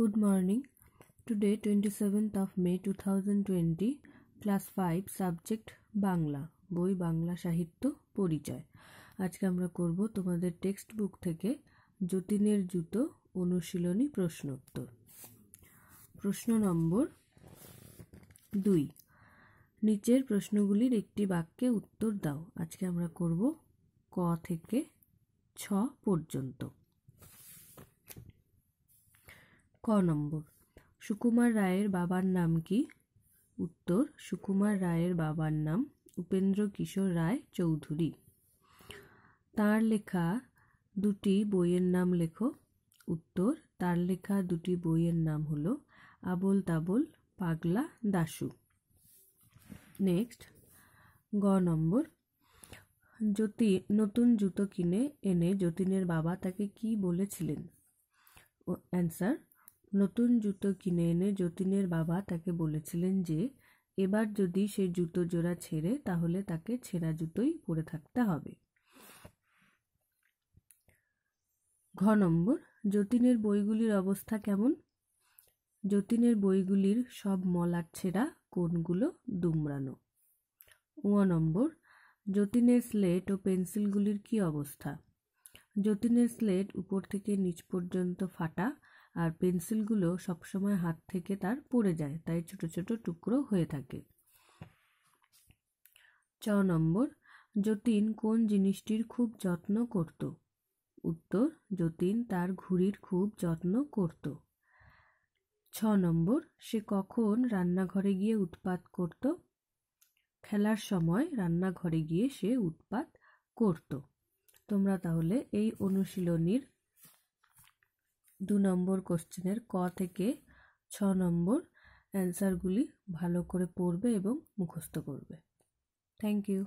Good morning today twenty morning. Of May two thousand twenty class five subject Bangla বই বাংলা সাহিত্য পরিচয় আজকে আমরা করব তোমাদের টেক্সট বুক থেকে যতীনের জুতো অনুশীলনী প্রশ্নোত্তর প্রশ্ন নম্বর দুই নিচের প্রশ্নগুলির একটি বাক্যে উত্তর দাও আজকে আমরা করব ক থেকে ছ পর্যন্ত ক নম্বর সুকুমার রায়ের বাবার নাম কি উত্তর সুকুমার রায়ের বাবার নাম উপেন্দ্র কিশোর রায় চৌধুরী তার লেখা দুটি বইয়ের নাম লেখো উত্তর তার লেখা দুটি বইয়ের নাম হলো আবল তাবল পাগলা দাশু নেক্সট গ নম্বর যতি নতুন জুতো কিনে এনে যতীনের বাবা তাকে কি বলেছিলেন অ্যান্সার নতুন জুতো কিনে এনে যতীনের বাবা তাকে বলেছিলেন যে এবার যদি সে জুতো জোড়া ছেড়ে তাহলে তাকে ছেঁড়া জুতোই পরে থাকতে হবে ঘ নম্বর যতীনের বইগুলির অবস্থা কেমন যতীনের বইগুলির সব মলার ছেঁড়া কোনগুলো দুমড়ানো ও নম্বর যতীনের স্লেট ও পেন্সিলগুলির কি অবস্থা যতীনের স্লেট উপর থেকে নিচ পর্যন্ত ফাটা আর পেন্সিলগুলো সবসময় হাত থেকে তার পড়ে যায় তাই ছোট ছোট টুকরো হয়ে থাকে চ নম্বর যতীন কোন জিনিসটির খুব যত্ন করত উত্তর যতীন তার ঘুড়ির খুব যত্ন করত ছ নম্বর সে কখন রান্নাঘরে গিয়ে উৎপাত করত খেলার সময় রান্নাঘরে গিয়ে সে উৎপাত করত তোমরা তাহলে এই অনুশীলনীর দু নম্বর কোশ্চেনের ক থেকে ছ নম্বর অ্যান্সারগুলি ভালো করে পড়বে এবং মুখস্থ করবে থ্যাংক ইউ